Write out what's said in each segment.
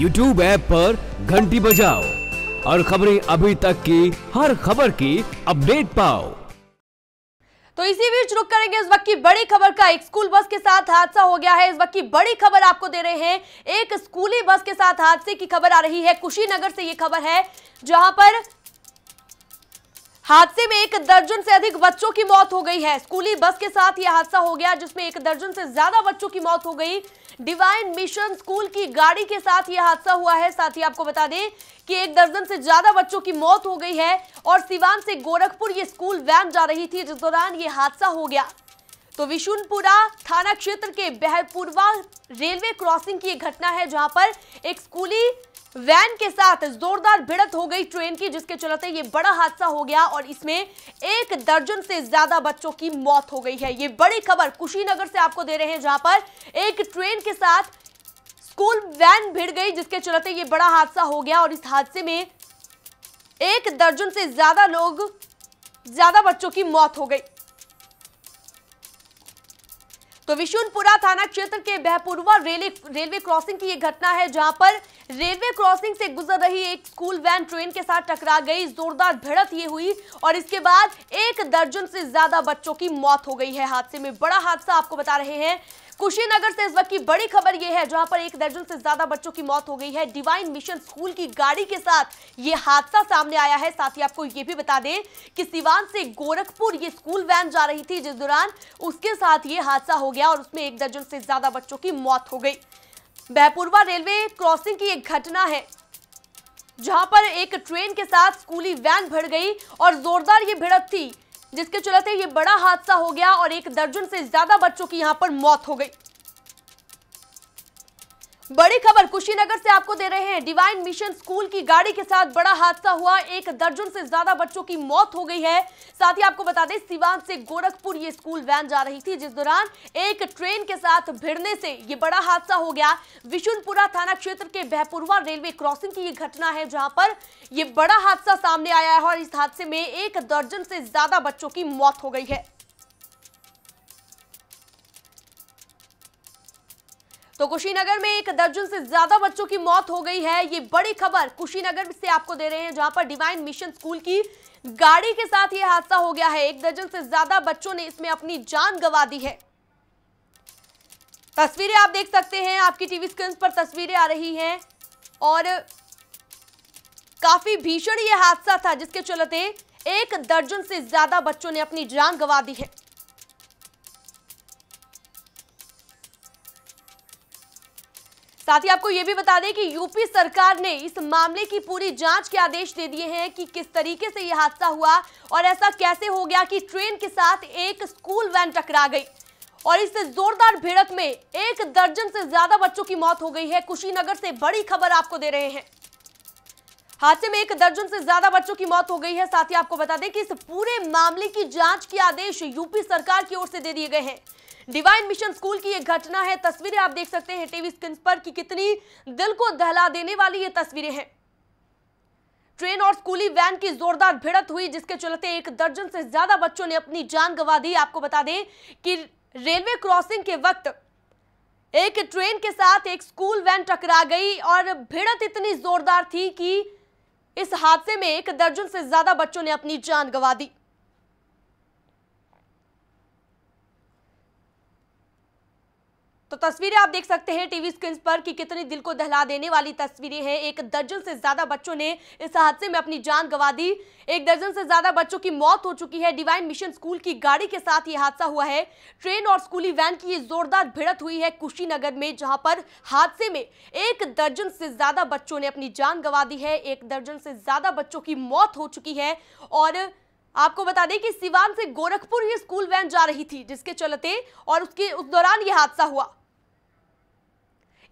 YouTube app पर घंटी बजाओ और खबरें अभी तक की हर खबर की अपडेट पाओ तो इसी बीच रुक करेंगे इस वक्त की बड़ी खबर का एक स्कूल बस के साथ हादसा हो गया है इस वक्त की बड़ी खबर आपको दे रहे हैं एक स्कूली बस के साथ हादसे की खबर आ रही है कुशीनगर से ये खबर है जहां पर हादसे में एक दर्जन से अधिक बच्चों की मौत हो गई है स्कूली बस के साथ यह हादसा हो गया जिसमें एक दर्जन से ज्यादा बच्चों की मौत हो गई डिवाइन मिशन स्कूल की गाड़ी के साथ यह हादसा हुआ है साथ ही आपको बता दें कि एक दर्जन से ज्यादा बच्चों की मौत हो गई है और सिवान से गोरखपुर ये स्कूल वैन जा रही थी जिस दौरान ये हादसा हो गया तो विशुनपुरा थाना क्षेत्र के बहपुरवा रेलवे क्रॉसिंग की एक घटना है जहां पर एक स्कूली वैन के साथ जोरदार भिड़त हो गई ट्रेन की जिसके चलते ये बड़ा हादसा हो गया और इसमें एक दर्जन से ज्यादा बच्चों की मौत हो गई है ये बड़ी खबर कुशीनगर से आपको दे रहे हैं जहां पर एक ट्रेन के साथ स्कूल वैन भिड़ गई जिसके चलते ये बड़ा हादसा हो गया और इस हादसे में एक दर्जन से ज्यादा लोग ज्यादा बच्चों की मौत हो गई तो विशुनपुरा थाना क्षेत्र के बहपुरवा रेलवे क्रॉसिंग की यह घटना है जहां पर रेलवे क्रॉसिंग से गुजर रही एक स्कूल वैन ट्रेन के साथ टकरा गई जोरदार भिड़त ये हुई और इसके बाद एक दर्जन से ज्यादा बच्चों की मौत हो गई है हादसे में बड़ा हादसा आपको बता रहे हैं कुशीनगर से इस वक्त की बड़ी खबर यह है जहां पर एक दर्जन से ज्यादा बच्चों की मौत हो गई है डिवाइन मिशन स्कूल की गाड़ी के साथ ये हादसा सामने आया है साथ ही आपको ये भी बता दें कि सिवान से गोरखपुर ये स्कूल वैन जा रही थी जिस दौरान उसके साथ ये हादसा हो गया और उसमें एक दर्जन से ज्यादा बच्चों की मौत हो गई बहपुरवा रेलवे क्रॉसिंग की एक घटना है जहां पर एक ट्रेन के साथ स्कूली वैन भिड़ गई और जोरदार ये भिड़त थी जिसके चलते ये बड़ा हादसा हो गया और एक दर्जन से ज्यादा बच्चों की यहां पर मौत हो गई बड़ी खबर कुशीनगर से आपको दे रहे हैं डिवाइन मिशन स्कूल की गाड़ी के साथ बड़ा हादसा हुआ एक दर्जन से ज्यादा बच्चों की मौत हो गई है साथ ही आपको बता दें सिवान से गोरखपुर ये स्कूल वैन जा रही थी जिस दौरान एक ट्रेन के साथ भिड़ने से ये बड़ा हादसा हो गया विशुनपुरा थाना क्षेत्र के बहपुरवा रेलवे क्रॉसिंग की ये घटना है जहां पर यह बड़ा हादसा सामने आया है और इस हादसे में एक दर्जन से ज्यादा बच्चों की मौत हो गई है तो कुशीनगर में एक दर्जन से ज्यादा बच्चों की मौत हो गई है ये बड़ी खबर कुशीनगर से आपको दे रहे हैं जहां पर डिवाइन मिशन स्कूल की गाड़ी के साथ ये हादसा हो गया है एक दर्जन से ज्यादा बच्चों ने इसमें अपनी जान गंवा दी है तस्वीरें आप देख सकते हैं आपकी टीवी स्क्रीन पर तस्वीरें आ रही हैं और काफी भीषण यह हादसा था जिसके चलते एक दर्जन से ज्यादा बच्चों ने अपनी जान गंवा दी है साथ ही आपको ये भी बता दें कि यूपी सरकार ने इस मामले की पूरी जांच के आदेश दे दिए हैं कि किस तरीके से यह हादसा हुआ और ऐसा कैसे हो गया कि ट्रेन के साथ एक स्कूल वैन टकरा गई और इस जोरदार भिड़क में एक दर्जन से ज्यादा बच्चों की मौत हो गई है कुशीनगर से बड़ी खबर आपको दे रहे हैं हादसे में एक दर्जन से ज्यादा बच्चों की मौत हो गई है साथ ही आपको बता दें कि इस पूरे मामले की जांच के आदेश यूपी सरकार की ओर से दे दिए गए हैं डिवाइन मिशन स्कूल की एक घटना है तस्वीरें आप देख सकते हैं टीवी स्क्रीन पर कि कितनी दिल को दहला देने वाली ये तस्वीरें हैं ट्रेन और स्कूली वैन की जोरदार भिड़त हुई जिसके चलते एक दर्जन से ज्यादा बच्चों ने अपनी जान गंवा दी आपको बता दें कि रेलवे क्रॉसिंग के वक्त एक ट्रेन के साथ एक स्कूल वैन टकरा गई और भिड़त इतनी जोरदार थी कि इस हादसे में एक दर्जन से ज्यादा बच्चों ने अपनी जान गंवा दी तो तस्वीरें आप देख सकते हैं टीवी स्क्रीन पर कि कितनी दिल को दहला देने वाली तस्वीरें हैं एक दर्जन से ज्यादा बच्चों ने इस हादसे में अपनी जान गंवा दी एक दर्जन से ज्यादा बच्चों की मौत हो चुकी है डिवाइन मिशन स्कूल की गाड़ी के साथ ये हादसा हुआ है ट्रेन और स्कूली वैन की ये जोरदार भिड़त हुई है कुशीनगर में जहां पर हादसे में एक दर्जन से ज्यादा बच्चों ने अपनी जान गंवा दी है एक दर्जन से ज्यादा बच्चों की मौत हो चुकी है और आपको बता दें कि सिवान से गोरखपुर ये स्कूल वैन जा रही थी जिसके चलते और उसके उस दौरान ये हादसा हुआ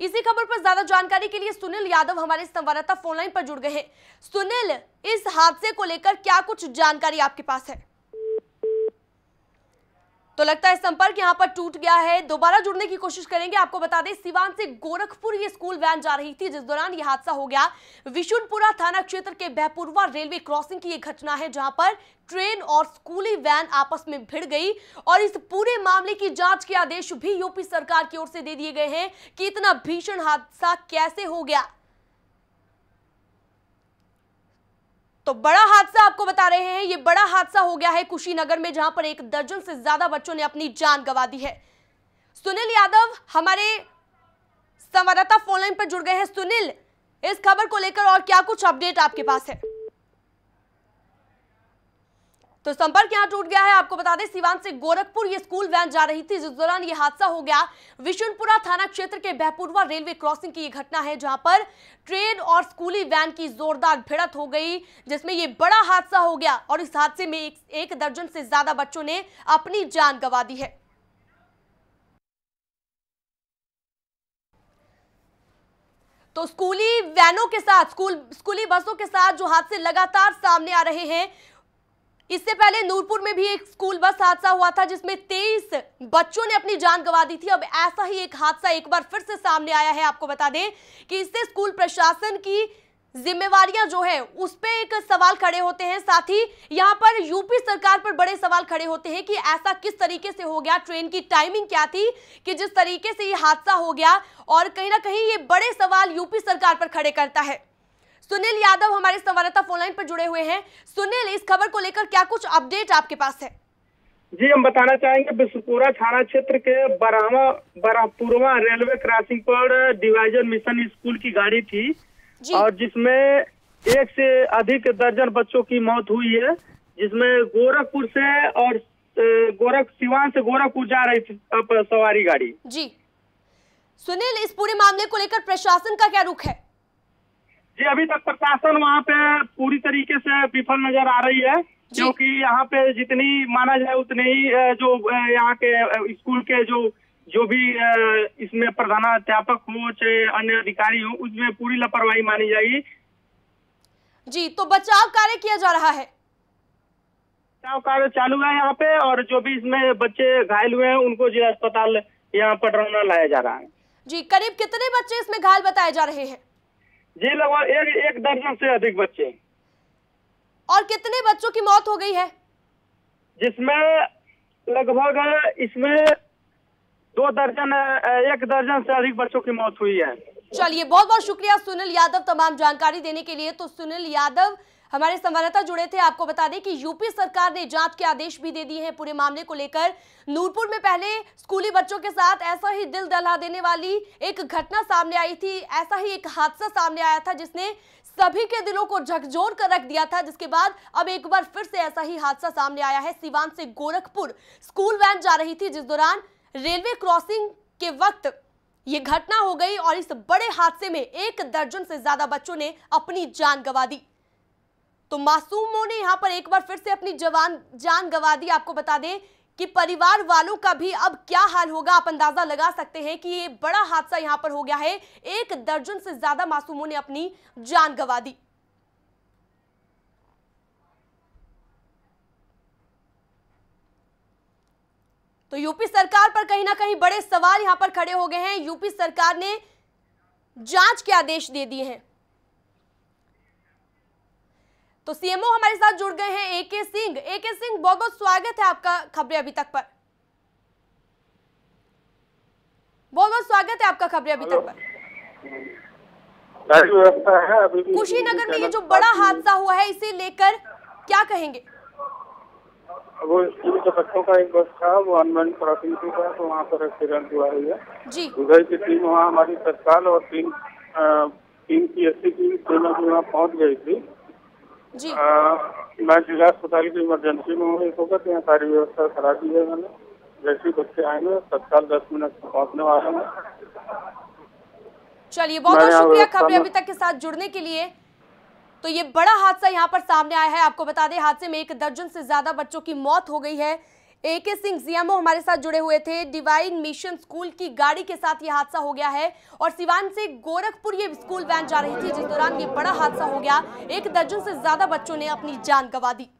इसी खबर पर ज्यादा जानकारी के लिए सुनील यादव हमारे संवाददाता फोनलाइन पर जुड़ गए हैं सुनील इस हादसे को लेकर क्या कुछ जानकारी आपके पास है तो लगता है संपर्क यहाँ पर टूट गया है दोबारा जुड़ने की कोशिश करेंगे आपको बता दें सिवान से गोरखपुर ये स्कूल वैन जा रही थी जिस दौरान यह हादसा हो गया विशुनपुरा थाना क्षेत्र के बहपुरवा रेलवे क्रॉसिंग की यह घटना है जहां पर ट्रेन और स्कूली वैन आपस में भिड़ गई और इस पूरे मामले की जांच के आदेश भी यूपी सरकार की ओर से दे दिए गए हैं कि इतना भीषण हादसा कैसे हो गया तो बड़ा हादसा आपको बता रहे हैं ये बड़ा हादसा हो गया है कुशीनगर में जहां पर एक दर्जन से ज्यादा बच्चों ने अपनी जान गंवा दी है सुनील यादव हमारे संवाददाता फोनलाइन पर जुड़ गए हैं सुनील इस खबर को लेकर और क्या कुछ अपडेट आपके पास है तो संपर्क यहां टूट गया है आपको बता दें सिवान से गोरखपुर ये स्कूल वैन जा रही थी जिस दौरान ये हादसा हो गया विशुनपुरा थाना क्षेत्र के बहपुरवा रेलवे क्रॉसिंग की ये घटना है जहां पर ट्रेन और स्कूली वैन की जोरदार भिड़त हो गई जिसमें ये बड़ा हादसा हो गया और इस हादसे में एक, एक दर्जन से ज्यादा बच्चों ने अपनी जान गंवा दी है तो स्कूली वैनों के साथ स्कूल स्कूली बसों के साथ जो हादसे लगातार सामने आ रहे हैं इससे पहले नूरपुर में भी एक स्कूल बस हादसा हुआ था जिसमें 23 बच्चों ने अपनी जान गंवा दी थी अब ऐसा ही एक हादसा एक बार फिर से सामने आया है आपको बता दें कि इससे स्कूल प्रशासन की जिम्मेवारियां जो है उस पर एक सवाल खड़े होते हैं साथ ही यहां पर यूपी सरकार पर बड़े सवाल खड़े होते हैं कि ऐसा किस तरीके से हो गया ट्रेन की टाइमिंग क्या थी कि जिस तरीके से ये हादसा हो गया और कहीं ना कहीं ये बड़े सवाल यूपी सरकार पर खड़े करता है सुनील यादव हमारे संवाददाता फोनलाइन पर जुड़े हुए हैं सुनील इस खबर को लेकर क्या कुछ अपडेट आपके पास है जी हम बताना चाहेंगे बिसपुरा थाना क्षेत्र के बरामा बरापुरवा रेलवे क्रॉसिंग पर डिवाइजन मिशन स्कूल की गाड़ी थी और जिसमें एक से अधिक दर्जन बच्चों की मौत हुई है जिसमें गोरखपुर से और गोरख सिवान से गोरखपुर जा रही थी सवारी गाड़ी जी सुनील इस पूरे मामले को लेकर प्रशासन का क्या रुख है जी अभी तक प्रशासन वहाँ पे पूरी तरीके से विफल नजर आ रही है क्योंकि यहाँ पे जितनी माना जाए उतने ही जो यहाँ के स्कूल के जो जो भी इसमें प्रधानाध्यापक हो चाहे अन्य अधिकारी हो उसमें पूरी लापरवाही मानी जाएगी जी तो बचाव कार्य किया जा रहा है बचाव कार्य चालू है यहाँ पे और जो भी इसमें बच्चे घायल हुए हैं उनको जिला अस्पताल यहाँ पटरौना लाया जा रहा है जी करीब कितने बच्चे इसमें घायल बताए जा रहे हैं जी लगभग एक एक दर्जन से अधिक बच्चे और कितने बच्चों की मौत हो गई है जिसमें लगभग इसमें दो दर्जन एक दर्जन से अधिक बच्चों की मौत हुई है चलिए बहुत बहुत शुक्रिया सुनील यादव तमाम जानकारी देने के लिए तो सुनील यादव हमारे संवाददाता जुड़े थे आपको बता दें कि यूपी सरकार ने जांच के आदेश भी दे दिए हैं पूरे मामले को लेकर नूरपुर में पहले स्कूली बच्चों के साथ ऐसा ही दिल दहला देने वाली एक घटना सामने आई थी ऐसा ही एक हादसा सामने आया था जिसने सभी के दिलों को झकझोर कर रख दिया था जिसके बाद अब एक बार फिर से ऐसा ही हादसा सामने आया है सिवान से गोरखपुर स्कूल वैन जा रही थी जिस दौरान रेलवे क्रॉसिंग के वक्त ये घटना हो गई और इस बड़े हादसे में एक दर्जन से ज्यादा बच्चों ने अपनी जान गंवा दी तो मासूमों ने यहां पर एक बार फिर से अपनी जवान जान गंवा दी आपको बता दें कि परिवार वालों का भी अब क्या हाल होगा आप अंदाजा लगा सकते हैं कि ये बड़ा हादसा यहां पर हो गया है एक दर्जन से ज्यादा मासूमों ने अपनी जान गंवा दी तो यूपी सरकार पर कहीं ना कहीं बड़े सवाल यहां पर खड़े हो गए हैं यूपी सरकार ने जांच के आदेश दे दिए हैं तो सीएमओ हमारे साथ जुड़ गए हैं ए के सिंह ए के सिंह बहुत बहुत स्वागत है आपका खबरें अभी तक पर बहुत बहुत स्वागत है आपका खबरें अभी तक पर कुशीनगर में ये जो बड़ा हादसा हुआ है इसे लेकर क्या कहेंगे वो स्कूल के बच्चों का एक बस था वो अनमेंट क्रॉसिंग टू का तो वहाँ पर एक्सीडेंट हुआ है जी उधर की टीम वहाँ हमारी तत्काल और टीम टीम की अस्सी टीम सेना की वहाँ पहुँच गई थी जी आ, मैं जिला अस्पताल की इमरजेंसी में हूँ एक वक्त यहाँ सारी व्यवस्था खराबी है मैंने जैसे ही बच्चे आएंगे तत्काल दस मिनट में पहुँचने वाले हैं चलिए बहुत बहुत शुक्रिया खबरें अभी तक के साथ जुड़ने के लिए तो ये बड़ा हादसा यहाँ पर सामने आया है आपको बता दें हादसे में एक दर्जन से ज्यादा बच्चों की मौत हो गई है ए के सिंह जियामो हमारे साथ जुड़े हुए थे डिवाइन मिशन स्कूल की गाड़ी के साथ ये हादसा हो गया है और सिवान से गोरखपुर ये स्कूल वैन जा रही थी जिस दौरान ये बड़ा हादसा हो गया एक दर्जन से ज्यादा बच्चों ने अपनी जान गंवा दी